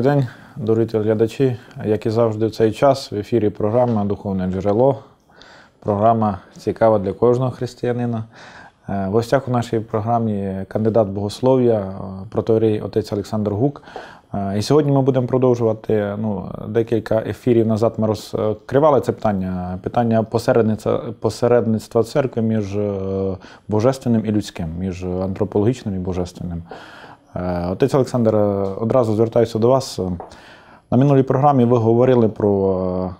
Добрий день, дорогі глядачі. Як і завжди, в цей час в ефірі програма Духовне джерело. Програма цікава для кожного християнина. Е, в гостях у нашій програмі кандидат богослов'я, е, проторій отець Олександр Гук. Е, і сьогодні ми будемо продовжувати ну, декілька ефірів назад. Ми розкривали це питання: питання посередництва, посередництва церкви між божественним і людським, між антропологічним і божественним. Е, отець Олександр, е, одразу звертаюся до вас. Е, на минулій програмі ви говорили про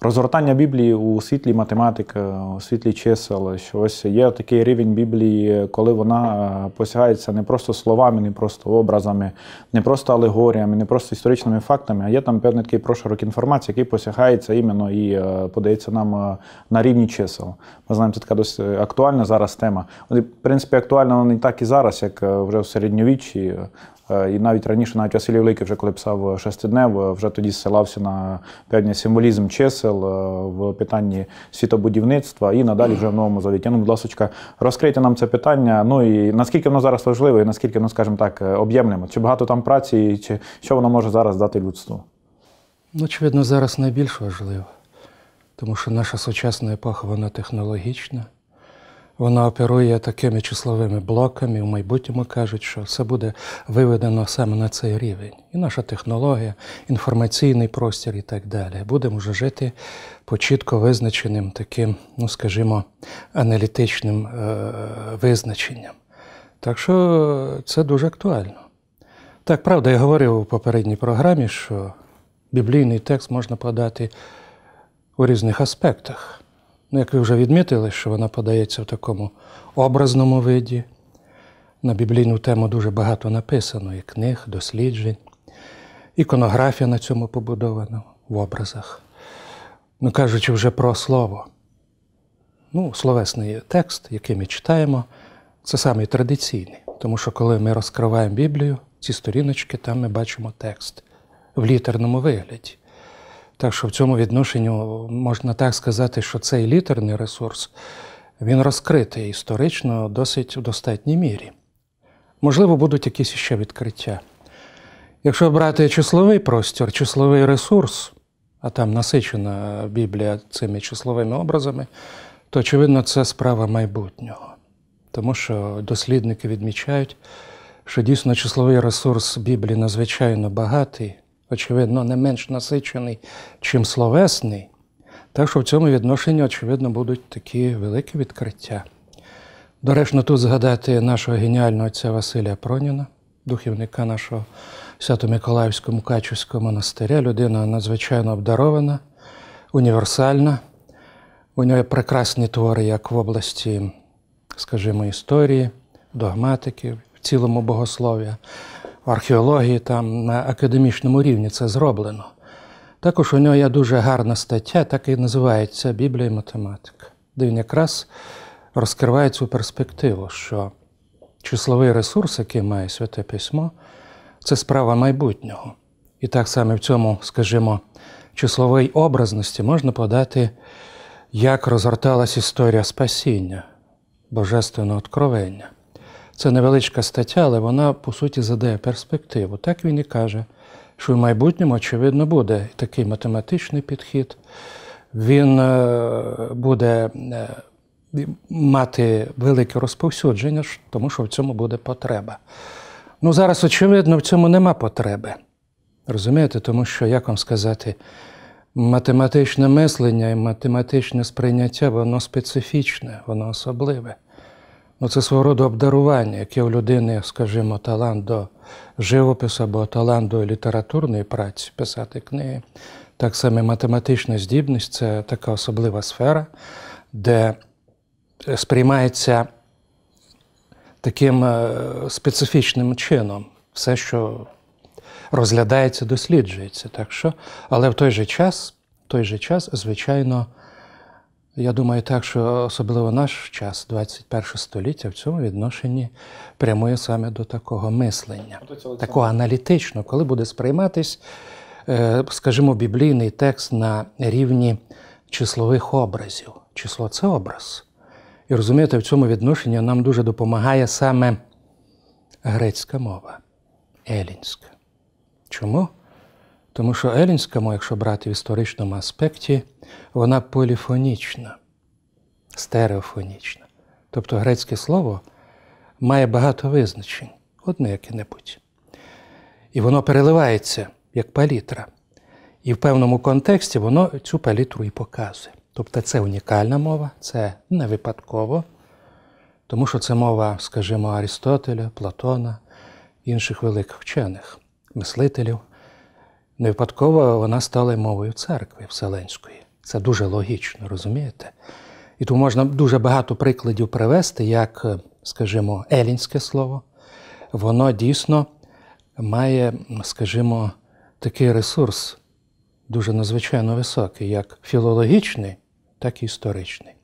Розгортання Біблії у світлі математики, е, у світлі чисел, що ось є такий рівень Біблії, коли вона е, посягається не просто словами, не просто образами, не просто алегоріями, не просто історичними фактами, а є там певний такий прошарок інформації, який посягається іменно і е, подається нам на рівні чисел. Ми знаємо, це така досить актуальна зараз тема. В принципі, актуальна вона не так і зараз, як вже в середньовіччі. Е, і навіть раніше, навіть Василій Великий, вже коли писав е, шестиднев, е, вже тоді зсилався на певний символізм чисел в питанні світобудівництва і надалі вже в новому завіті. Ну, будь ласка, розкрийте нам це питання. Ну і наскільки воно зараз важливе, і наскільки ну, скажімо так, об'ємним? Чи багато там праці, і чи що воно може зараз дати людству? Ну, Очевидно, зараз найбільш важливо, тому що наша сучасна епоха, вона технологічна. Вона оперує такими числовими блоками. В майбутньому кажуть, що все буде виведено саме на цей рівень. І наша технологія, інформаційний простір і так далі. Будемо вже жити по чітко визначеним таким, ну скажімо, аналітичним е, визначенням. Так що це дуже актуально. Так, правда, я говорив у попередній програмі, що біблійний текст можна подати у різних аспектах. Ну, як ви вже відмітили, що вона подається в такому образному виді. На біблійну тему дуже багато написано і книг, досліджень, іконографія на цьому побудована в образах. Ну, кажучи вже про слово. Ну, Словесний текст, який ми читаємо, це саме традиційний, тому що коли ми розкриваємо Біблію, ці сторіночки, там ми бачимо текст в літерному вигляді. Так що в цьому відношенні можна так сказати, що цей літерний ресурс він розкритий історично досить в достатній мірі. Можливо, будуть якісь іще відкриття. Якщо брати числовий простір, числовий ресурс, а там насичена Біблія цими числовими образами, то очевидно це справа майбутнього. Тому що дослідники відмічають, що дійсно числовий ресурс Біблії надзвичайно багатий очевидно, не менш насичений, чим словесний. Так що в цьому відношенні, очевидно, будуть такі великі відкриття. Доречно тут згадати нашого геніального отця Василя Проніна, духівника нашого Свято-Миколаївського Мукачівського монастиря, людина надзвичайно обдарована, універсальна. У нього прекрасні твори, як в області, скажімо, історії, догматики, в цілому богослов'я археології там на академічному рівні це зроблено. Також у нього є дуже гарна стаття, так і називається Біблія і математика, де він якраз розкриває цю перспективу, що числовий ресурс, який має святе письмо, це справа майбутнього. І так само в цьому, скажімо, числовій образності можна подати, як розгорталась історія спасіння, божественного откровення. Це невеличка стаття, але вона, по суті, задає перспективу. Так він і каже, що в майбутньому, очевидно, буде такий математичний підхід. Він е, буде е, мати велике розповсюдження, тому що в цьому буде потреба. Ну, зараз, очевидно, в цьому нема потреби. Розумієте, тому що, як вам сказати, математичне мислення і математичне сприйняття, воно специфічне, воно особливе. Ну, Це свого роду обдарування, яке у людини, скажімо, талант до живопису або талант до літературної праці, писати книги. Так само математична здібність це така особлива сфера, де сприймається таким е, специфічним чином все, що розглядається, досліджується. Так що, Але в той же час, в той же час звичайно, я думаю, так, що особливо наш час, 21 століття, в цьому відношенні прямує саме до такого мислення, такого аналітичного, коли буде сприйматись, е, скажімо, біблійний текст на рівні числових образів. Число це образ. І розумієте, в цьому відношенні нам дуже допомагає саме грецька мова, елінська. Чому? Тому що елінська мова, якщо брати в історичному аспекті, вона поліфонічна, стереофонічна. Тобто грецьке слово має багато визначень, одне яке-небудь. І воно переливається як палітра. І в певному контексті воно цю палітру і показує. Тобто це унікальна мова, це не випадково, тому що це мова, скажімо, Аристотеля, Платона, інших великих вчених, мислителів. Не випадково вона стала мовою церкви Вселенської. Це дуже логічно, розумієте? І тому можна дуже багато прикладів привести, як, е, скажімо, елінське слово. Воно дійсно має, скажімо, такий ресурс, дуже надзвичайно високий, як філологічний, так і історичний.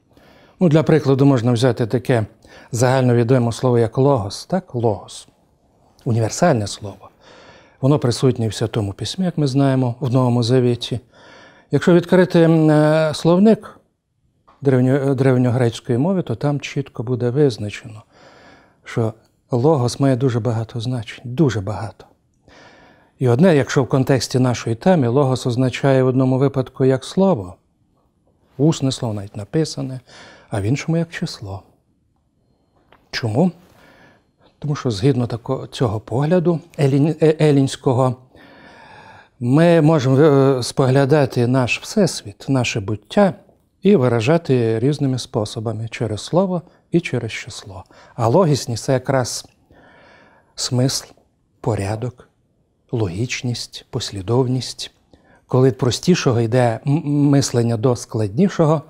Ну, Для прикладу, можна взяти таке загальновідоме слово, як логос, так? Логос. Універсальне слово. Воно присутнє в Святому Письмі, як ми знаємо, в Новому Завіті. Якщо відкрити е, словник е, древньогрецької мови, то там чітко буде визначено, що логос має дуже багато значень, дуже багато. І одне, якщо в контексті нашої теми, логос означає в одному випадку як слово, усне слово навіть написане, а в іншому як число. Чому? Тому що згідно цього погляду е, елінського ми можемо е, споглядати наш всесвіт, наше буття і виражати різними способами через слово і через число. А логісність це якраз смисл, порядок, логічність, послідовність. Коли від простішого йде мислення до складнішого,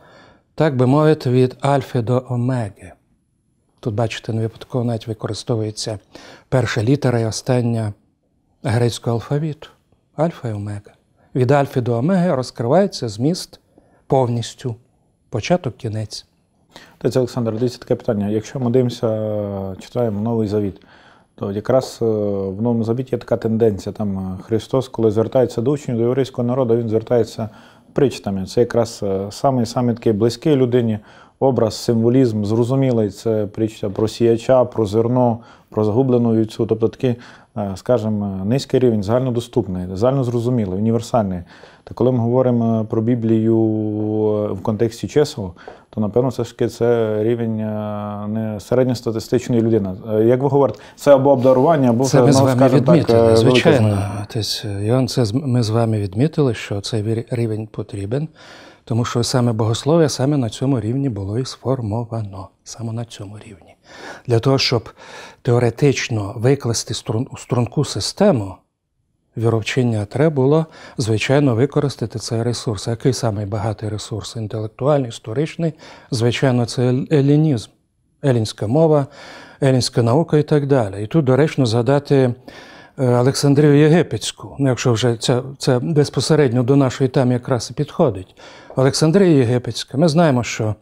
так би мовити, від альфи до омеги. Тут, бачите, не випадково навіть використовується перша літера і остання грецького алфавіту. Альфа і Омега. Від Альфи до Омеги розкривається зміст повністю, початок кінець. Це Олександр, дивіться таке питання. Якщо ми дивимося, читаємо Новий Завіт, то якраз е, в Новому Завіті є така тенденція. Там е, Христос, коли звертається до учнів, до єврейського народу, він звертається причтами. Це якраз е, самий самий такий близький людині образ, символізм, зрозумілий. Це притча про сіяча, про зерно, про загублену вівцю. Тобто такі Е, скажімо, е, низький рівень, загальнодоступний, загальнозрозумілий, універсальний. Та коли ми говоримо про Біблію е, в контексті чесу, то напевно все ж таки це рівень не середньостатистичної людини. Як ви говорите, це або обдарування, або це ми з вами відмітили. Звичайно, Тесь, Йон, це ми з вами відмітили, що цей рівень потрібен. Тому що саме богослов'я саме на цьому рівні було і сформовано, саме на цьому рівні. Для того, щоб теоретично викласти струнку систему віровчення, треба було, звичайно, використати цей ресурс. Який самий багатий ресурс? Інтелектуальний, історичний, звичайно, це елінізм, елінська мова, елінська наука і так далі. І тут, доречно, згадати. Е, Олександрію Єгипетську, ну якщо вже це це безпосередньо до нашої там якраз і підходить. Олександрія Єгипетська, ми знаємо, що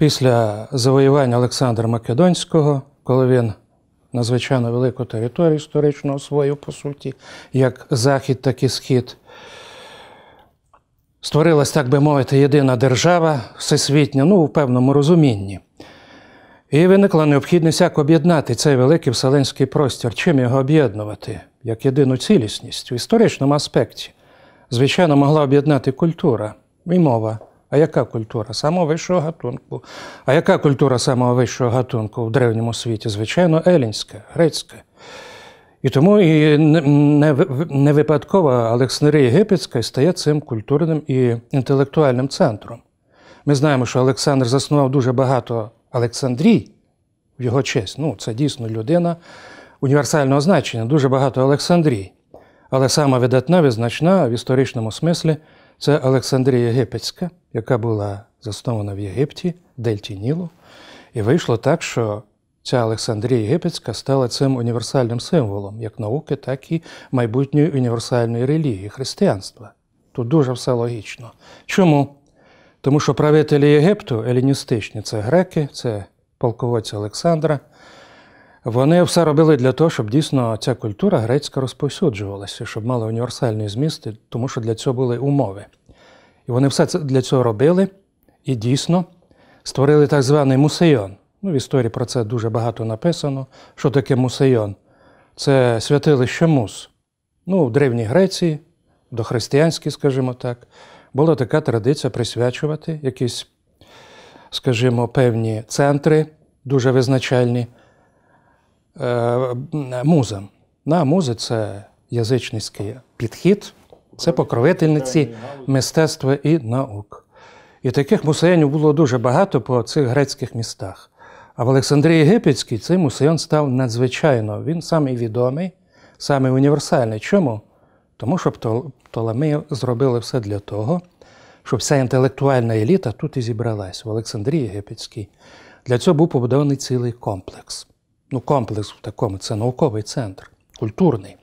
Після завоювання Олександра Македонського, коли він надзвичайно велику територію історично освоїв, по суті, як Захід, так і Схід, створилась, так би мовити, єдина держава всесвітня, ну, в певному розумінні. І виникла необхідність як об'єднати цей великий вселенський простір. Чим його об'єднувати як єдину цілісність в історичному аспекті, звичайно, могла об'єднати культура і мова. А яка культура самого вищого гатунку? А яка культура самого вищого гатунку в древньому світі? Звичайно, елінська, грецька. І тому і не випадково Олександрія Єгипетська стає цим культурним і інтелектуальним центром. Ми знаємо, що Олександр заснував дуже багато Олександрій в його честь. Ну, це дійсно людина універсального значення, дуже багато Олександрій, але саме видатна, визначна в історичному смислі. Це Олександрія Єгипетська, яка була заснована в Єгипті, Дельті Нілу. І вийшло так, що ця Олександрія Єгипетська стала цим універсальним символом як науки, так і майбутньої універсальної релігії, християнства. Тут дуже все логічно. Чому? Тому що правителі Єгипту еліністичні це греки, це полководці Олександра. Вони все робили для того, щоб дійсно ця культура грецька розповсюджувалася, щоб мала універсальний зміст, тому що для цього були умови. І вони все це для цього робили і дійсно створили так званий мусейон. Ну, В історії про це дуже багато написано. Що таке мусейон? Це святилище мус. Ну, В Древній Греції, дохристиянській, скажімо так, була така традиція присвячувати якісь, скажімо, певні центри, дуже визначальні. Е, муза. На музи це язичницький підхід, це покровительниці мистецтва і наук. І таких музеїв було дуже багато по цих грецьких містах. А в Олександрії Єгипетській цей музейон став надзвичайно. Він самий відомий, самий універсальний. Чому? Тому що Птолемеї зробили все для того, щоб вся інтелектуальна еліта тут і зібралась в Олександрії Єгипетській. Для цього був побудований цілий комплекс ну, комплекс в такому, це науковий центр, культурний.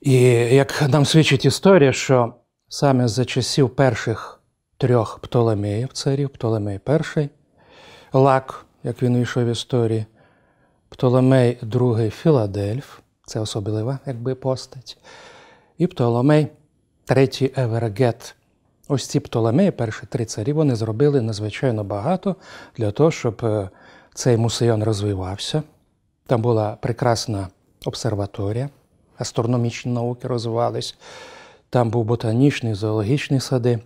І як нам свідчить історія, що саме за часів перших трьох Птолемеїв, царів, Птолемей І, Лак, як він війшов в історії, Птолемей II Філадельф, це особлива якби постать, і Птолемей III Евергет. Ось ці Птолемеї, перші три царі, вони зробили надзвичайно багато для того, щоб е, цей мусейон розвивався. Там була прекрасна обсерваторія, астрономічні науки розвивались, там був ботанічний, зоологічний сади.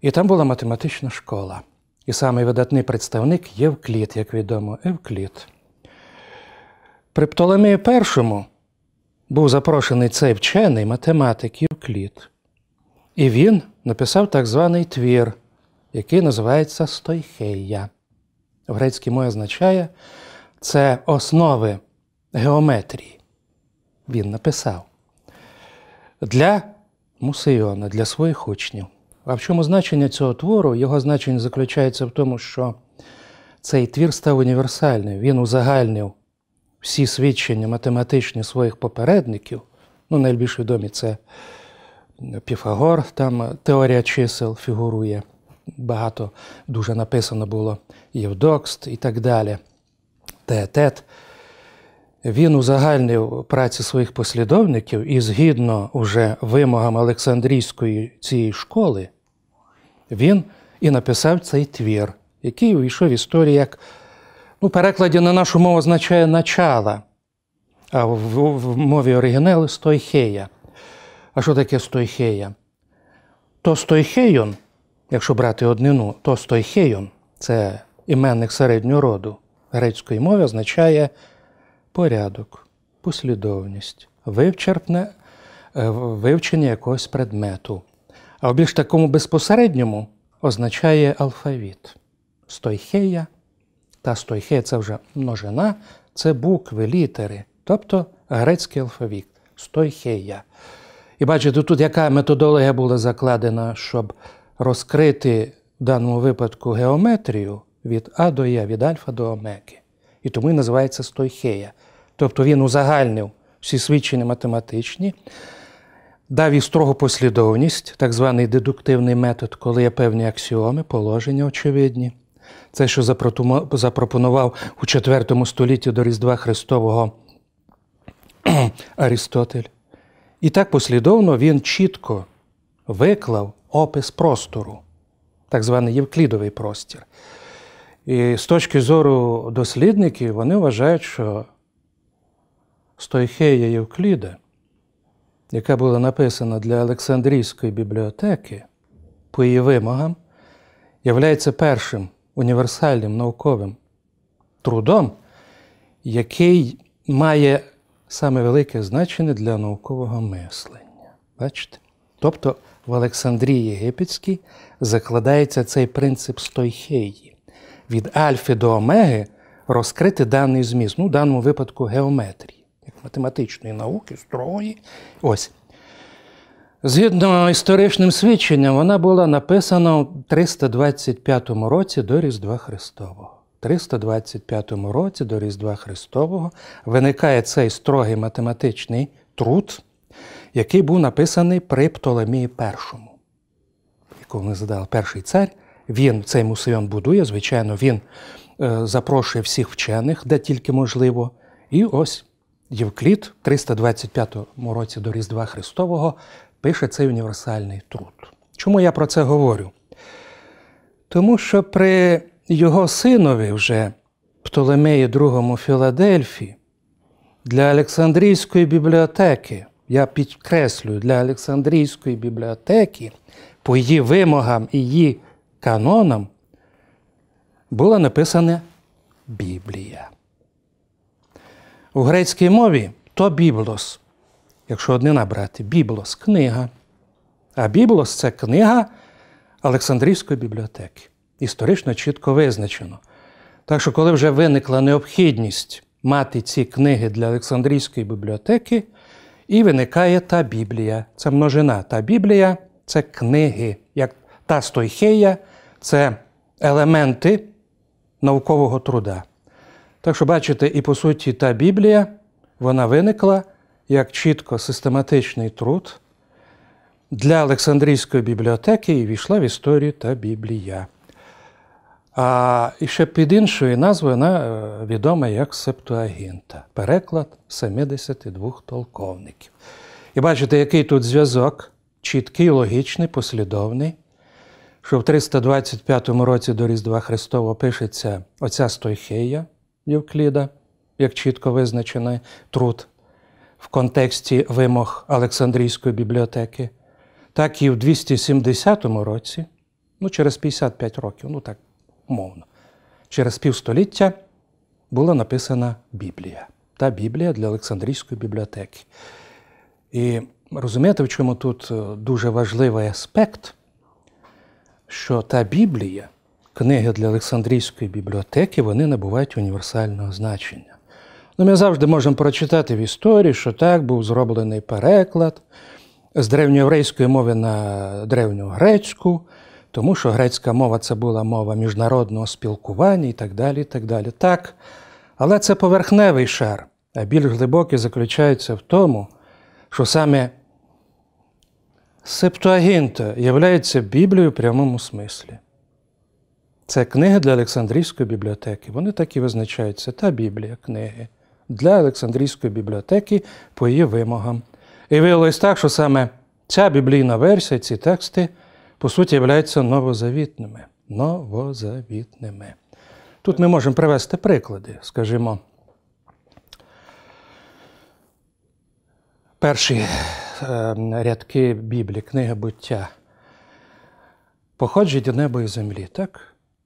І там була математична школа. І самий видатний представник Євкліт, як відомо, Евклід. При Птолемії І був запрошений цей вчений математик Євкліт. І він написав так званий твір, який називається Стойхея в грецькій мові означає це основи геометрії. Він написав для Мусейона, для своїх учнів. А в чому значення цього твору? Його значення заключається в тому, що цей твір став універсальним. Він узагальнив всі свідчення математичні своїх попередників. Ну, найбільш відомі це Піфагор, там теорія чисел фігурує багато дуже написано було Євдокст і так далі. Теетет. Він узагальнив праці своїх послідовників і згідно уже вимогам Олександрійської цієї школи, він і написав цей твір, який увійшов в історію як ну, перекладі на нашу мову означає начала, а в, в, в мові оригінали стойхея. А що таке стойхея? То стойхейон Якщо брати однину, то стойхейон це іменник середнього роду грецької мови означає порядок, послідовність, вивчерпне е, вивчення якогось предмету. А в більш такому безпосередньому означає алфавіт. Стойхея та стойхея це вже множина, це букви, літери, тобто грецький алфавіт, стойхея. І бачите, тут яка методологія була закладена, щоб розкрити в даному випадку геометрію від А до Е, від альфа до омеки. І тому і називається стойхея. Тобто він узагальнив всі свідчення математичні, дав їх строгу послідовність, так званий дедуктивний метод, коли є певні аксіоми, положення очевидні. Це, що запропонував у IV столітті до Різдва Христового Арістотель. І так послідовно він чітко виклав опис простору, так званий Євклідовий простір. І з точки зору дослідників, вони вважають, що Стойхея Євкліда, яка була написана для Олександрійської бібліотеки, по її вимогам, являється першим універсальним науковим трудом, який має саме велике значення для наукового мислення. Бачите? Тобто в Олександрії Єгипетській закладається цей принцип стойхеї. Від альфи до омеги розкрити даний зміст, ну в даному випадку геометрії, як математичної науки, строї. Ось. Згідно історичним свідченням, вона була написана у 325 році до Різдва Христового. У 325 році до Різдва Христового виникає цей строгий математичний труд який був написаний при Птолемії І, якого ми задали перший цар. Він цей мусейон будує, звичайно, він е, запрошує всіх вчених, де тільки можливо. І ось Євкліт, в 325 році до Різдва Христового пише цей універсальний труд. Чому я про це говорю? Тому що при його синові вже Птолемеї II Філадельфі для Олександрійської бібліотеки я підкреслюю, для Олександрійської бібліотеки по її вимогам і її канонам була написана Біблія. У грецькій мові то біблос, якщо однина набрати, біблос книга. А біблос це книга Олександрівської бібліотеки. Історично чітко визначено. Так що, коли вже виникла необхідність мати ці книги для Олександрійської бібліотеки, і виникає та Біблія. Це множина. Та Біблія це книги. Як та стойхея це елементи наукового труда. Так що, бачите, і по суті, та Біблія вона виникла як чітко систематичний труд для Олександрійської бібліотеки і війшла в історію та Біблія. А і ще під іншою назвою вона е, відома як септуагінта, переклад 72 толковників. І бачите, який тут зв'язок, чіткий, логічний, послідовний, що в 325 році до Різдва Христова пишеться оця стойхея Євкліда, як чітко визначений труд в контексті вимог Олександрійської бібліотеки, так і в 270 році, ну через 55 років, ну так умовно. Через півстоліття була написана Біблія. Та Біблія для Олександрійської бібліотеки. І розумієте, в чому тут е, дуже важливий аспект, що та Біблія, книги для Олександрійської бібліотеки, вони набувають універсального значення. Ну, Ми завжди можемо прочитати в історії, що так був зроблений переклад з древньоєврейської мови на древньогрецьку тому що грецька мова це була мова міжнародного спілкування і так далі. і так далі. Так, Але це поверхневий шар, а більш глибокий заключається в тому, що саме Септуагінта являється Біблією в прямому смислі. Це книги для Олександрійської бібліотеки. Вони так і визначаються. Та Біблія книги для Олександрійської бібліотеки по її вимогам. І виявилось так, що саме ця біблійна версія, ці тексти по суті, являються новозавітними. Новозавітними. Тут ми можемо привести приклади, скажімо. Перші е, рядки Біблії, книги буття. Походження неба і землі. Так?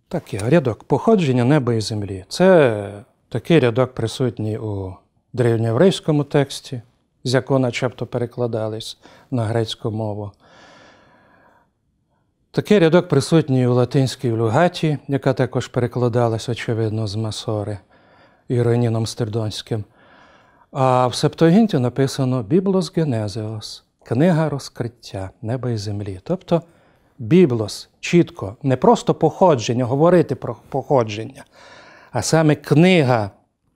Так є, рядок походження неба і землі. Це такий рядок присутній у древньоєврейському тексті, з якого начебто перекладались на грецьку мову. Такий рядок присутній у латинській люгаті, яка також перекладалась, очевидно, з масори Іроніном Стердонським. А в Септогінті написано Біблос Генезеос, книга розкриття неба і землі. Тобто біблос чітко, не просто походження, говорити про походження, а саме книга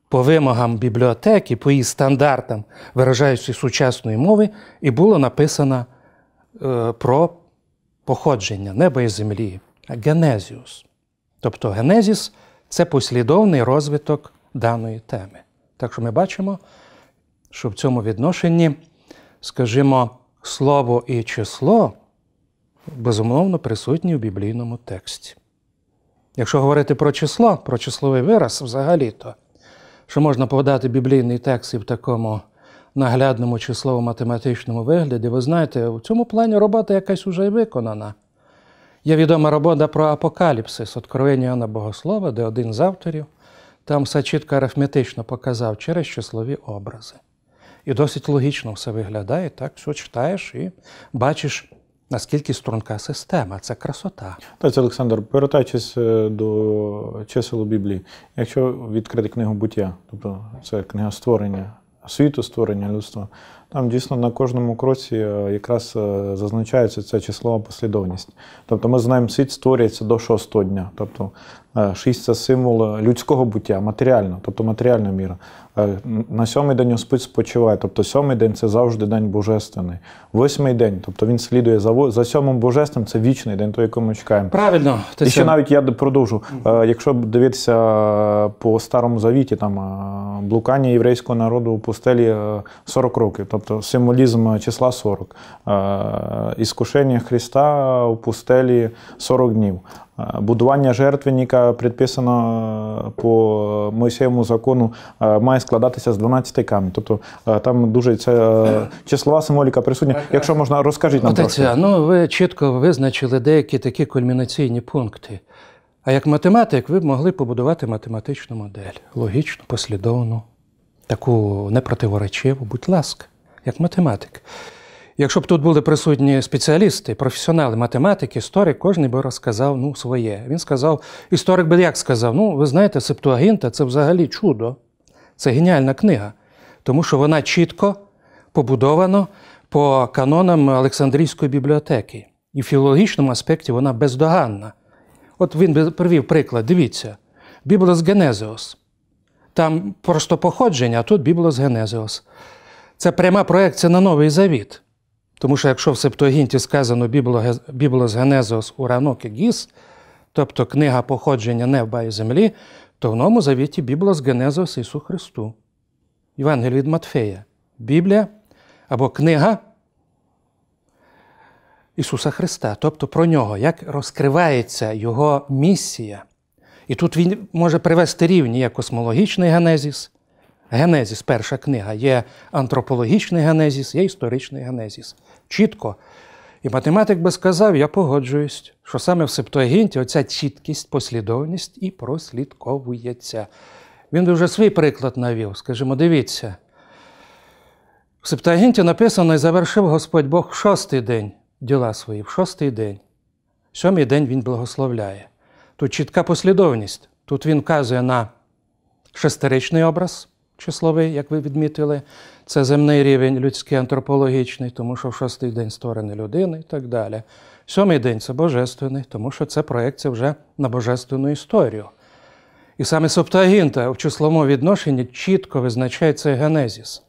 по вимогам бібліотеки, по її стандартам, виражаючи сучасної мови, і була написана е, про походження неба і землі, генезіус. Тобто генезіс це послідовний розвиток даної теми. Так що ми бачимо, що в цьому відношенні, скажімо, слово і число безумовно присутні в біблійному тексті. Якщо говорити про число, про числовий вираз взагалі-то, що можна подати біблійний текст і в такому наглядному числово-математичному вигляді, ви знаєте, в цьому плані робота якась уже й виконана. Є відома робота про апокаліпсис откровення Іоанна Богослова, де один з авторів там все чітко арифметично показав через числові образи. І досить логічно все виглядає, так все читаєш і бачиш, наскільки струнка система, це красота. Таць, Олександр, повертаючись е, до чисел у Біблії, якщо відкрити книгу буття, тобто це книга створення світу створення людства, там дійсно на кожному кроці е, якраз е, зазначається ця числова послідовність. Тобто ми знаємо, світ створюється до шостого дня. Тобто Е, шість це символ е, людського буття, матеріально, тобто матеріальна міра. Е, на сьомий день Господь спочиває, тобто сьомий день це завжди день божественний. Восьмий день, тобто він слідує за за сьомим божественним, це вічний день, той, який ми чекаємо. Правильно, І ще навіть я продовжу. Якщо дивитися по старому завіті, там блукання єврейського народу у пустелі 40 років, тобто символізм числа 40. іскушення Христа у пустелі 40 днів. Е, будування жертвенника предписано е, по Моїсеєвому закону, е, має складатися з 12 камінь. Тобто там дуже це числова символіка присутня. Якщо можна, розкажіть нам. Отець, трошки. ну ви чітко визначили деякі такі кульмінаційні пункти. А як математик, ви б могли побудувати математичну модель, логічну, послідовну, таку непротиворечиву, будь ласка, як математик. Якщо б тут були присутні спеціалісти, професіонали, математики, історик, кожен би розказав ну, своє. Він сказав, історик би як сказав, ну, ви знаєте, Септуагінта це взагалі чудо. Це геніальна книга, тому що вона чітко побудована по канонам Олександрійської бібліотеки. І в філологічному аспекті вона бездоганна. От він би привів приклад, дивіться, Біблос Генезеос. Там просто походження, а тут Біблос Генезеос. Це пряма проекція на новий завіт. Тому що якщо в Септогінті сказано Біблос Генезос Уранок і Гіс, тобто книга походження неба і землі, то в новому завіті Біблос Генезос Ісу Христу. Євангелій від Матфея, Біблія або книга Ісуса Христа, тобто про нього, як розкривається Його місія. І тут він може привести рівні як космологічний генезіс, Генезіс, перша книга, є антропологічний генезіс, є історичний генезіс. Чітко. І математик би сказав, я погоджуюсь, що саме в септуагінті оця чіткість, послідовність і прослідковується. Він вже свій приклад навів, скажімо, дивіться. В Септуагінті написано, і завершив Господь Бог в шостий день діла свої, в шостий день. В сьомий день Він благословляє. Тут чітка послідовність. Тут він вказує на шестеричний образ, числовий, як ви відмітили, це земний рівень людський антропологічний, тому що в шостий день створений людини і так далі. Сьомий день це божественний, тому що це проекція вже на божественну історію. І саме Септуагінта в числовому відношенні чітко визначає цей генезіс.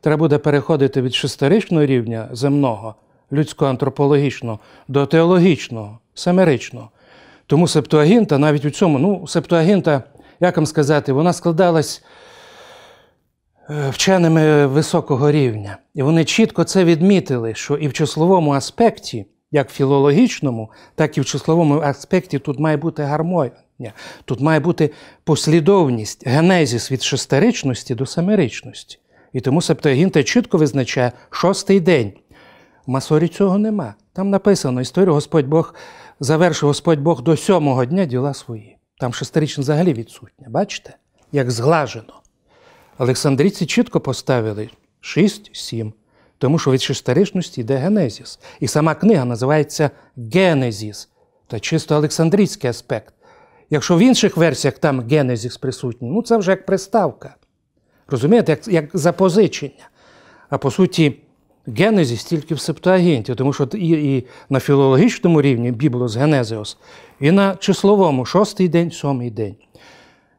Треба буде переходити від шестиричного рівня земного, людсько-антропологічного до теологічного, семеричного. Тому Септуагінта навіть у цьому, ну, Септуагінта, як вам сказати, вона складалась Е, вченими високого рівня. І вони чітко це відмітили, що і в числовому аспекті, як в філологічному, так і в числовому аспекті тут має бути гармонія. Тут має бути послідовність, генезіс від шестеричності до семиричності. І тому Септуагінта чітко визначає шостий день. В масорі цього нема. Там написано: історію Господь Бог завершив Господь Бог до сьомого дня діла свої. Там шестирічне взагалі відсутнє. Бачите, як зглажено. Олександрійці чітко поставили 6-7, тому що від шестеричності йде Генезіс. І сама книга називається Генезіс. Це чисто Олександрійський аспект. Якщо в інших версіях там Генезіс присутній, ну це вже як приставка. Розумієте, як як запозичення. А по суті, Генезіс тільки в Септуагінті, тому що і і на філологічному рівні Біблос Генезіос, і на числовому шостий день, сьомий день.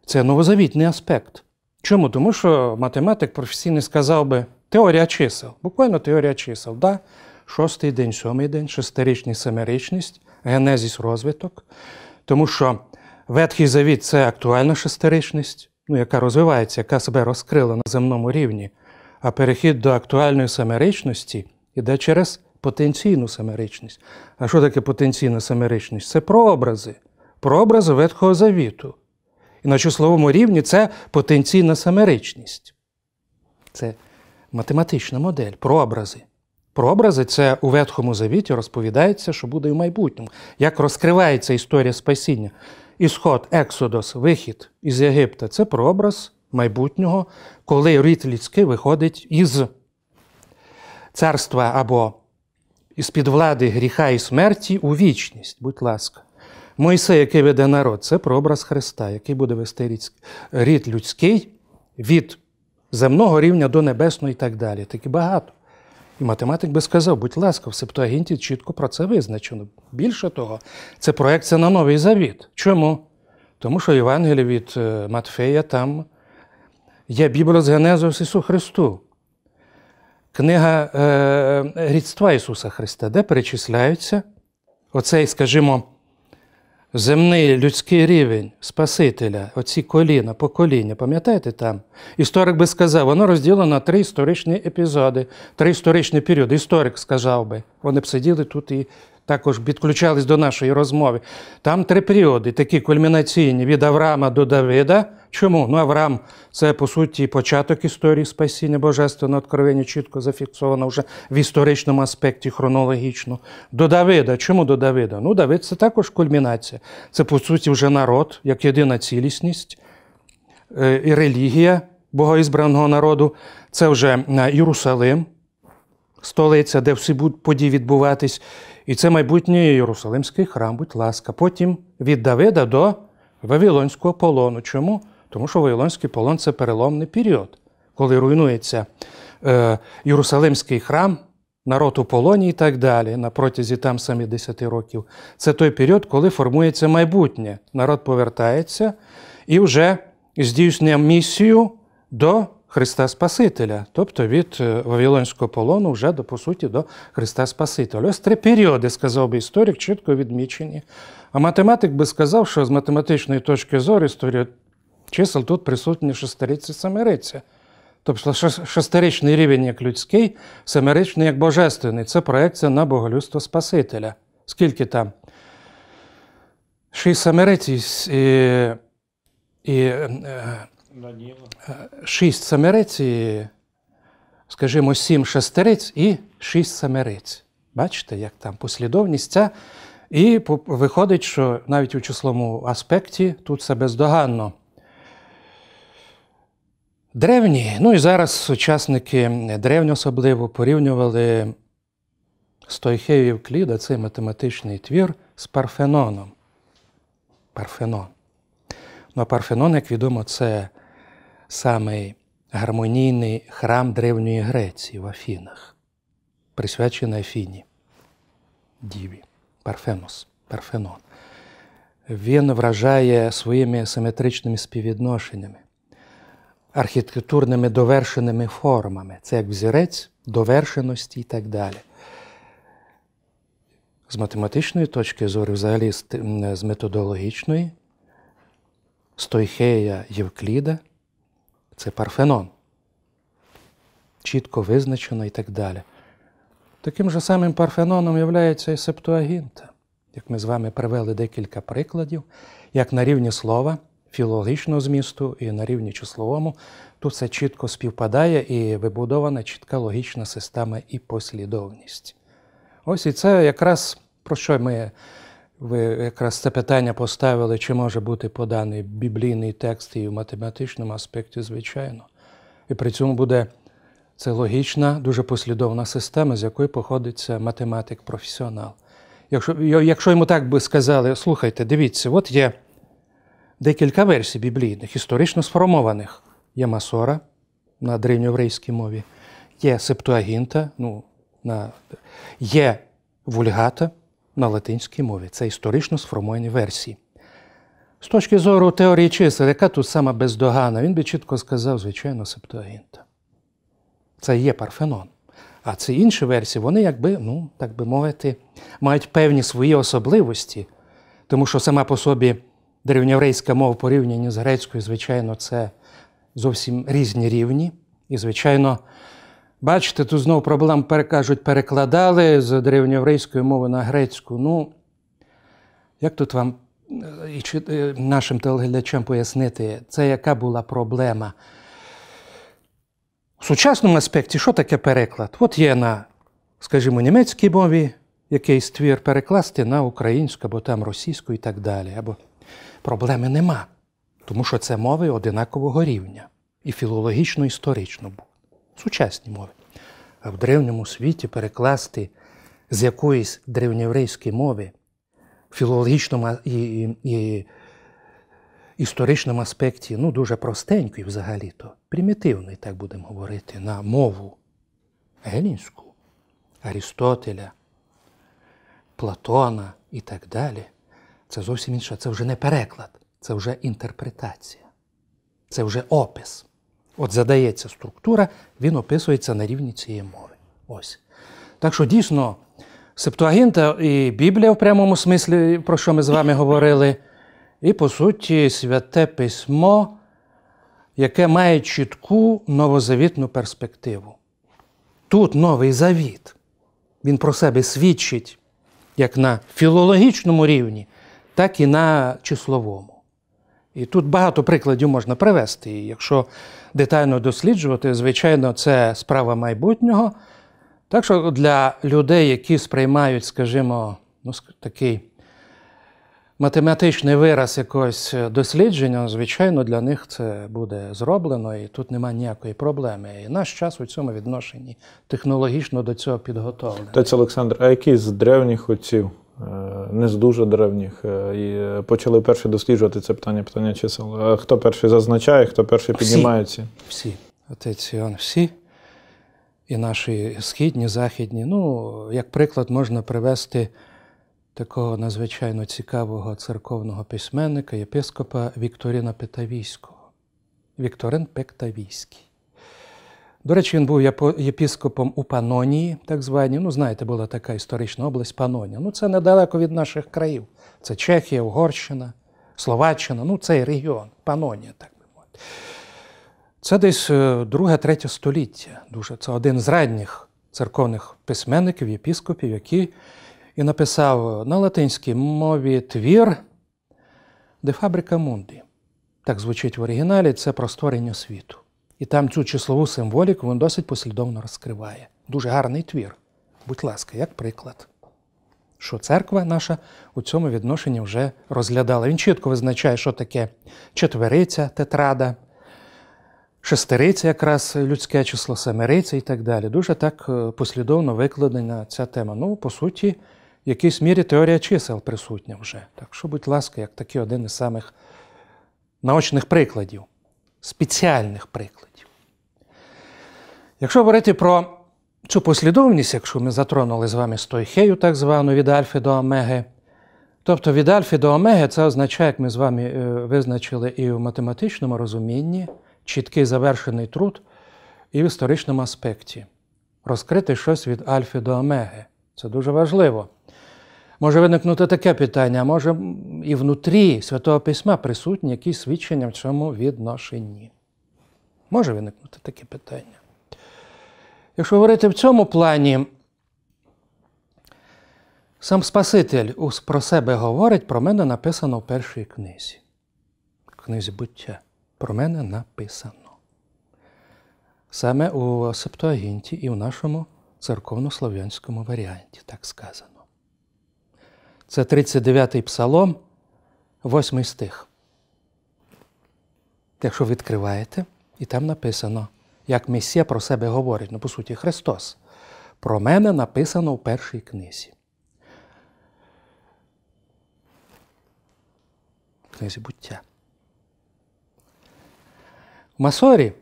Це новозавітний аспект. Чому? Тому що математик професійний сказав би теорія чисел, буквально теорія чисел. Да? Шостий день, сьомий день, шестирічність, семирічність, генезіс розвиток. Тому що Ветхий Завіт це актуальна шестирічність, ну, яка розвивається, яка себе розкрила на земному рівні. А перехід до актуальної семирічності йде через потенційну семирічність. А що таке потенційна семирічність? Це прообрази, прообрази Ветхого Завіту. І на числовому рівні це потенційна семеричність. Це математична модель, прообрази. Прообрази це у Ветхому Завіті розповідається, що буде в майбутньому. Як розкривається історія спасіння? Ісход, ексодос, вихід із Єгипта це прообраз майбутнього, коли рід людський виходить із царства або із під влади гріха і смерті у вічність, будь ласка. Мойсей, який веде народ, це прообраз Христа, який буде вести рід людський від земного рівня до небесного і так далі. Такі багато. І математик би сказав, будь ласка, в Септуагінті чітко про це визначено. Більше того, це проекція на новий завіт. Чому? Тому що Євангеліє від е, Матфея там є Біблія з Генезу Ісу Христу, книга е, е, Рідства Ісуса Христа, де перечисляються оцей, скажімо, земний людський рівень Спасителя, оці коліна, покоління, пам'ятаєте там? Історик би сказав, воно розділено на три історичні епізоди, три історичні періоди. Історик сказав би, вони б сиділи тут і також підключались до нашої розмови. Там три періоди, такі кульмінаційні від Авраама до Давида. Чому? Ну, Авраам це по суті початок історії спасіння Божественного откровення, чітко зафіксовано вже в історичному аспекті хронологічно. До Давида. Чому до Давида? Ну, Давид це також кульмінація. Це, по суті, вже народ, як єдина цілісність е, і релігія богоізбраного народу. Це вже е, Єрусалим, столиця, де всі події відбуватись. І це майбутній Єрусалимський храм, будь ласка. Потім від Давида до Вавилонського полону. Чому? Тому що Вавилонський полон це переломний період, коли руйнується е, Єрусалимський храм, народ у полоні і так далі, на протязі там самі 10 років. Це той період, коли формується майбутнє. Народ повертається і вже здійснює місію до Христа Спасителя, тобто від е, Вавилонського полону вже до по суті до Христа Спасителя. Ось три періоди, сказав би історик, чітко відмічені. А математик би сказав, що з математичної точки зору історія чисел тут присутні шестирічці семириця. Тобто шестирічний рівень як людський, семирічний як божественний. Це проекція на боголюдство Спасителя. Скільки там? Шість семириць і. і е, Е, шість самерець, і, скажімо, сім шестериць і шість самерець. Бачите, як там послідовність ця. І виходить, що навіть у числому аспекті тут це бездоганно. Древні, ну і зараз учасники древні особливо порівнювали Стойхею Кліда, цей математичний твір, з Парфеноном. Парфенон. Ну, а Парфенон, як відомо, це самий гармонійний храм Древньої Греції в Афінах, присвячений Афіні, Діві, Парфенос, Парфенон. Він вражає своїми симетричними співвідношеннями, архітектурними довершеними формами. Це як взірець довершеності і так далі. З математичної точки зору, взагалі з методологічної, стойхея Євкліда це Парфенон. Чітко визначено і так далі. Таким же самим Парфеноном являється і септуагінта, як ми з вами привели декілька прикладів, як на рівні слова, філологічного змісту і на рівні числовому, тут все чітко співпадає і вибудована чітка логічна система і послідовність. Ось і це якраз про що ми ви якраз це питання поставили, чи може бути поданий біблійний текст і в математичному аспекті, звичайно. І при цьому буде це логічна, дуже послідовна система, з якої походиться математик-професіонал. Якщо якщо йому так би сказали, слухайте, дивіться, от є декілька версій біблійних, історично сформованих. Є масора на древньоєврейській мові, є септуагінта, ну, на, є вульгата на латинській мові. Це історично сформовані версії. З точки зору теорії чисел, яка тут сама бездогана, він би чітко сказав, звичайно, септуагінта. Це є Парфенон. А ці інші версії, вони, якби, ну, так би мовити, мають певні свої особливості, тому що сама по собі древньоєврейська мова в порівнянні з грецькою, звичайно, це зовсім різні рівні. І, звичайно, Бачите, тут знову проблем перекажуть, перекладали з древньоєврейської мови на грецьку. Ну, як тут вам е, і е, нашим телеглядачам пояснити, це яка була проблема? В сучасному аспекті, що таке переклад? От є на, скажімо, німецькій мові якийсь твір перекласти на українську або там російську і так далі. Або Проблеми нема, тому що це мови одинакового рівня і філологічно-історично сучасні мови. А в древньому світі перекласти з якоїсь древньоврейської мови в філологічному і, і, і історичному аспекті ну, дуже простенький взагалі-то, примітивний, так будемо говорити, на мову гелінську, Арістотеля, Платона і так далі. Це зовсім інше. Це вже не переклад, це вже інтерпретація, це вже опис. От задається структура, він описується на рівні цієї мови. Ось. Так що дійсно Септуагінта і Біблія в прямому смислі, про що ми з вами говорили, і по суті святе письмо, яке має чітку новозавітну перспективу. Тут новий завіт. Він про себе свідчить як на філологічному рівні, так і на числовому. І тут багато прикладів можна привести. І якщо детально досліджувати, звичайно, це справа майбутнього. Так що для людей, які сприймають, скажімо, ну, такий математичний вираз якогось е, дослідження, звичайно, для них це буде зроблено, і тут немає ніякої проблеми. І наш час у цьому відношенні технологічно до цього підготовлений. Тець Олександр, а який з древніх отців Е, не з дуже древніх. Е, і почали перші досліджувати це питання, питання чисел. А хто перший зазначає, хто перший піднімається? Всі. Отець Іоанн, всі. І наші східні, західні. Ну, як приклад, можна привести такого надзвичайно цікавого церковного письменника, єпископа Вікторина Петавійського. Вікторин Пектавійський. До речі, він був єпіскопом у Панонії, так званій. Ну, знаєте, була така історична область Панонія. Ну, це недалеко від наших країв. Це Чехія, Угорщина, Словаччина, ну цей регіон, Панонія, так би мовити. Це десь е, друге-третє століття. Дуже це один з ранніх церковних письменників, єпіскопів, який і написав на латинській мові твір де фабрика Мунді. Так звучить в оригіналі, це про створення світу. І там цю числову символіку він досить послідовно розкриває. Дуже гарний твір. Будь ласка, як приклад, що церква наша у цьому відношенні вже розглядала. Він чітко визначає, що таке четвериця, тетрада, шестериця, якраз людське число, семериця і так далі. Дуже так е, послідовно викладена ця тема. Ну, по суті, в якійсь мірі теорія чисел присутня вже. Так що, будь ласка, як такий один із самих наочних прикладів спеціальних прикладів. Якщо говорити про цю послідовність, якщо ми затронули з вами стойхею, так звану від Альфи до Омеги, тобто від Альфи до Омеги, це означає, як ми з вами е, визначили і в математичному розумінні, чіткий завершений труд, і в історичному аспекті. Розкрити щось від Альфи до Омеги. Це дуже важливо може виникнути таке питання, може і внутрі Святого Письма присутні якісь свідчення в цьому відношенні? Може виникнути таке питання. Якщо говорити в цьому плані, сам Спаситель про себе говорить, про мене написано в першій книзі. книзі буття. Про мене написано. Саме у Септуагінті і в нашому церковно-слов'янському варіанті, так сказано. Це 39-й псалом, 8 стих. Якщо відкриваєте, і там написано, як Месія про себе говорить, ну, по суті, Христос. Про мене написано в першій книзі. Книзі буття. В Масорі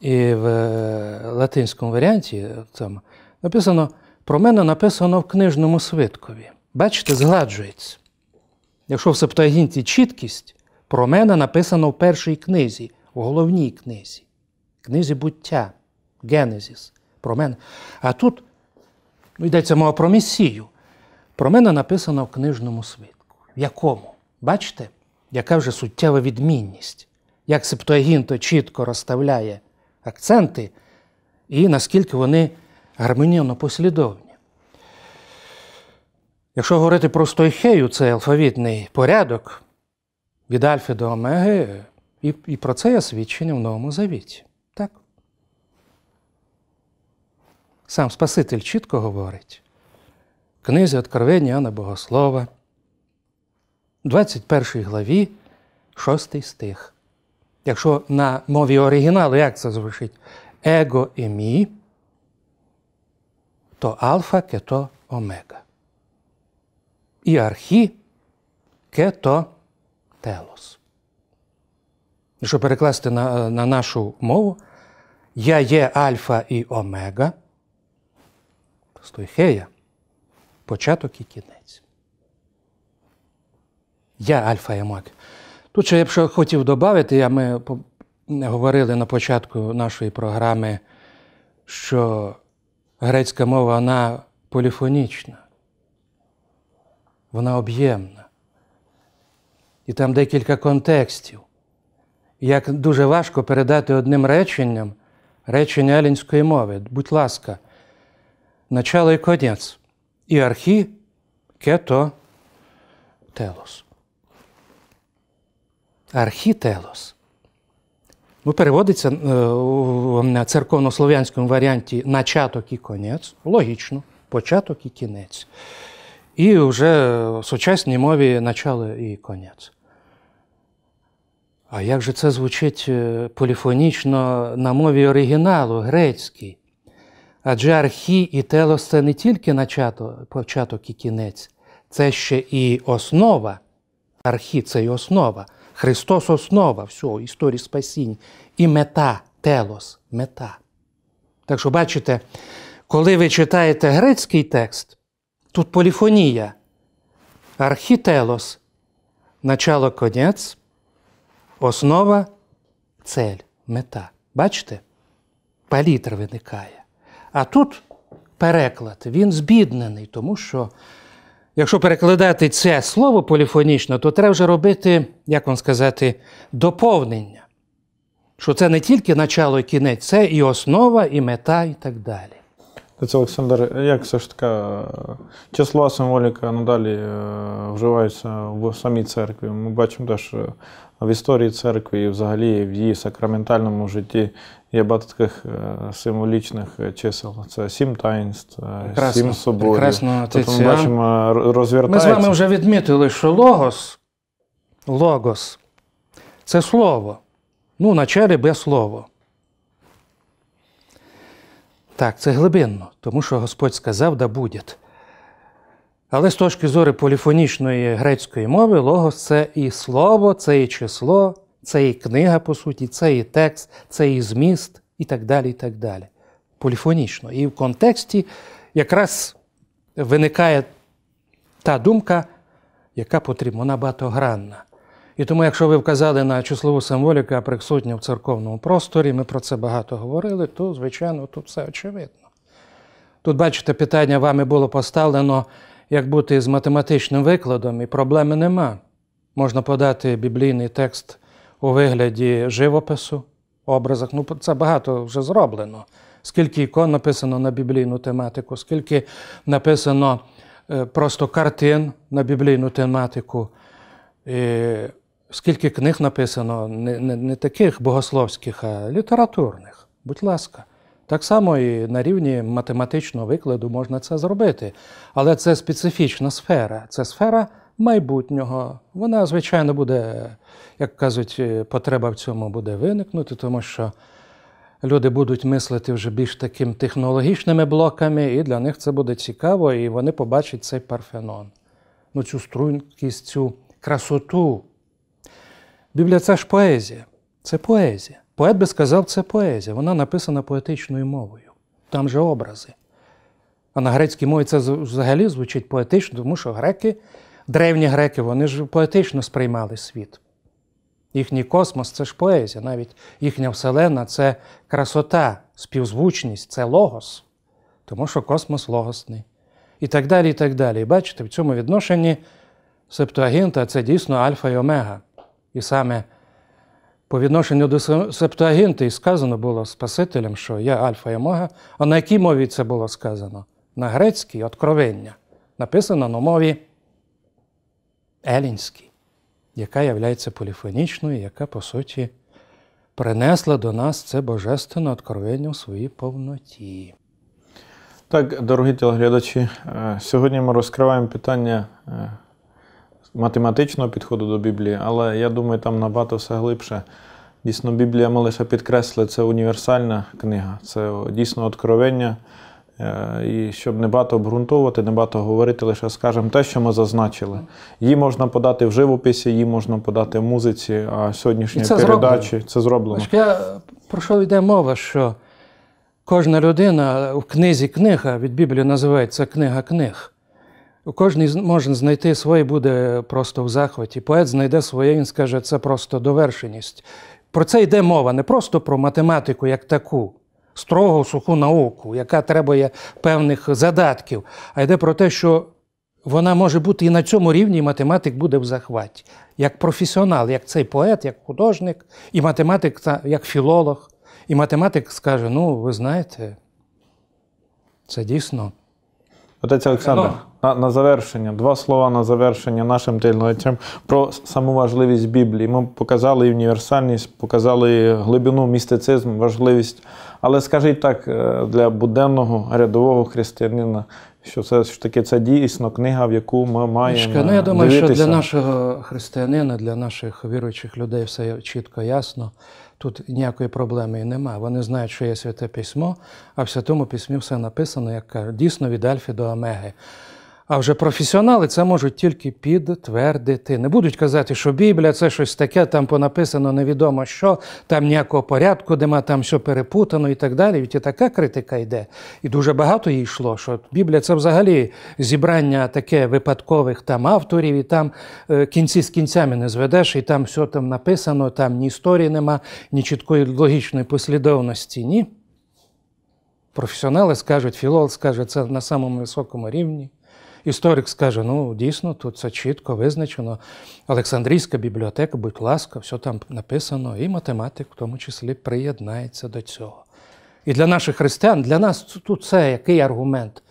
і в е, латинському варіанті там написано про мене написано в книжному свиткові. Бачите, згладжується. Якщо в Септуагінті чіткість, про мене написано в першій книзі, в головній книзі, книзі буття, Генезіс. Про мене. А тут ну, йдеться мова про Месію. Про мене написано в книжному свитку. В якому? Бачите, яка вже суттєва відмінність, як Септуагінто чітко розставляє акценти і наскільки вони гармонійно послідовні. Якщо говорити про стойхею, це алфавітний порядок від Альфи до Омеги, і і про це є свідчення в Новому Завіті. Так? Сам Спаситель чітко говорить книзі Откровення Анна Богослова, 21 главі, 6 стих. Якщо на мові оригіналу, як це звучить? Его і мі то альфа кето омега. І архі кето телос. Якщо перекласти на, на нашу мову, я є альфа і омега, стойхея, початок і кінець. Я альфа і омега. Тут ще я б ще хотів додати, ми говорили на початку нашої програми, що Грецька мова вона поліфонічна, вона об'ємна. І там декілька контекстів. Як дуже важко передати одним реченням речення алінської мови. Будь ласка, начало і конець. І архі кето телос. Архітелос. Ну, переводиться е, в церковно-слов'янському варіанті начаток і конець, логічно, початок і кінець. І вже в сучасній мові начало і конець. А як же це звучить е, поліфонічно на мові оригіналу, грецькій? Адже архі і телос це не тільки начато, початок і кінець, це ще і основа. Архі це і основа. Христос основа всього історії спасіння і мета, телос, мета. Так що, бачите, коли ви читаєте грецький текст, тут поліфонія, архітелос, начало конець, основа цель, мета. Бачите? Палітр виникає. А тут переклад, він збіднений, тому що Якщо перекладати це слово поліфонічно, то треба вже робити, як вам сказати, доповнення. Що це не тільки начало і кінець, це і основа, і мета, і так далі. Це Олександр, як все ж така е, числа символіка надалі е, вживається в самій церкві? Ми бачимо теж е, в історії церкви і взагалі в її сакраментальному житті Є багато таких е, символічних е, чисел. Це сім таїнств, е, прекрасно, сім соборів. Прекрасно, тобто ми бачимо, розвертається. Ми з вами вже відмітили, що логос, логос це слово. Ну, на черебе слово. Так, це глибинно, тому що Господь сказав, да буде. Але з точки зору поліфонічної грецької мови, логос це і слово, це і число, це і книга, по суті, це і текст, це і зміст, і так далі. і так далі. Поліфонічно. І в контексті якраз виникає та думка, яка потрібна, вона багатогранна. І тому, якщо ви вказали на числову символіку, яка присутня в церковному просторі, ми про це багато говорили, то, звичайно, тут все очевидно. Тут, бачите, питання вами було поставлено, як бути з математичним викладом, і проблеми нема. Можна подати біблійний текст у вигляді живопису, образах. Ну, це багато вже зроблено. Скільки ікон написано на біблійну тематику, скільки написано е, просто картин на біблійну тематику, І скільки книг написано, не, не, не таких богословських, а літературних. Будь ласка. Так само і на рівні математичного викладу можна це зробити. Але це специфічна сфера. Це сфера майбутнього. Вона, звичайно, буде, як кажуть, е, потреба в цьому буде виникнути, тому що люди будуть мислити вже більш таким технологічними блоками, і для них це буде цікаво, і вони побачать цей парфенон, ну цю стрункість, цю красоту. Біблія це ж поезія. Це поезія. Поет би сказав, це поезія. Вона написана поетичною мовою. Там же образи. А на грецькій мові це взагалі звучить поетично, тому що греки древні греки, вони ж поетично сприймали світ. Їхній космос це ж поезія, навіть їхня вселена це красота, співзвучність, це логос, тому що космос логосний. І так далі. І так далі. І бачите, в цьому відношенні септуагінта це дійсно альфа і омега. І саме по відношенню до септуагінти і сказано було Спасителем, що я альфа і омега. А на якій мові це було сказано? На грецькій откровення. Написано на мові. Елінській, яка являється поліфонічною, яка, по суті, принесла до нас це божественне откровення в своїй повноті. Так, дорогі телеглядачі, е, сьогодні ми розкриваємо питання е, математичного підходу до Біблії, але я думаю, там набагато все глибше. Дійсно, Біблія ми лише підкресли, це універсальна книга, це дійсно откровення. Е, і щоб не багато обґрунтовувати, не багато говорити, лише скажемо те, що ми зазначили. Її можна подати в живописі, її можна подати в музиці, а сьогоднішні це передачі зроблено. це зроблено. Я про що йде мова? Що кожна людина в книзі книга від Біблії називається книга книг. Кожен може знайти своє, буде просто в захваті. Поет знайде своє, він скаже, це просто довершеність. Про це йде мова, не просто про математику як таку строго суху науку, яка требує певних задатків, а йде про те, що вона може бути і на цьому рівні, і математик буде в захваті. Як професіонал, як цей поет, як художник, і математик, як філолог. І математик скаже: ну, ви знаєте, це дійсно. Отець Олександр. Ну, а на завершення, два слова на завершення нашим тельнотям про саму важливість Біблії. Ми показали універсальність, показали глибину, містицизм, важливість. Але скажіть так е, для буденного рядового християнина, що це ж таки це дійсно книга, в яку ми маємо. Мішка, ну я думаю, дивитися. що для нашого християнина, для наших віруючих людей все чітко ясно. Тут ніякої проблеми і нема. Вони знають, що є святе письмо, а в святому письмі все написано, як дійсно від Альфі до Омеги. А вже професіонали це можуть тільки підтвердити. Не будуть казати, що Біблія це щось таке, там понаписано невідомо що, там ніякого порядку, нема, там все перепутано і так далі. Від і така критика йде. І дуже багато їй йшло, що Біблія це взагалі зібрання таке випадкових там авторів, і там е, кінці з кінцями не зведеш, і там все там написано, там ні історії нема, ні чіткої логічної послідовності. Ні. Професіонали скажуть, філолог скаже, це на самому високому рівні історик скаже, ну дійсно, тут це чітко визначено. Олександрійська бібліотека, будь ласка, все там написано, і математик в тому числі приєднається до цього. І для наших християн, для нас тут це який аргумент,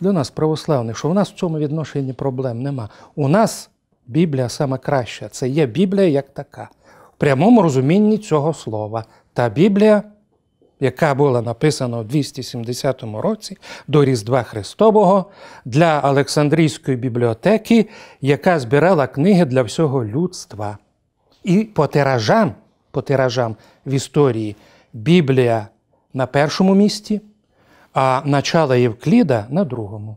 для нас, православних, що в нас в цьому відношенні проблем нема. У нас Біблія саме краща. Це є Біблія як така, в прямому розумінні цього слова. Та Біблія яка була написана в 270 році до Різдва Христового для Олександрійської бібліотеки, яка збирала книги для всього людства. І по тиражам, по тиражам в історії Біблія на першому місці, а начало Євкліда на другому.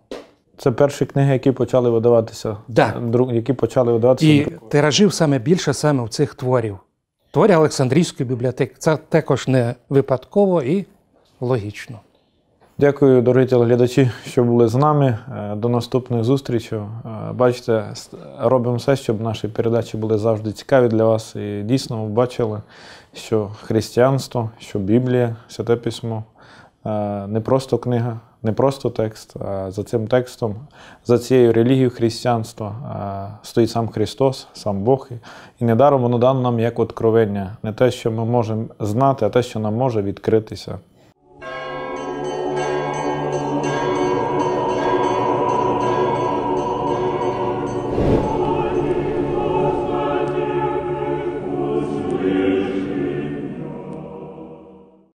Це перші книги, які почали видаватися. Да. Які почали видаватися. І тиражів саме більше саме в цих творів творі Олександрійської бібліотеки. Це також не випадково і логічно. Дякую, дорогі телеглядачі, що були з нами. Е, до наступних зустрічей. Е, бачите, робимо все, щоб наші передачі були завжди цікаві для вас. І дійсно ви бачили, що християнство, що Біблія, святе письмо е, не просто книга не просто текст, а за цим текстом, за цією релігією християнства стоїть сам Христос, сам Бог. І недаром воно дано нам як откровення, не те, що ми можемо знати, а те, що нам може відкритися.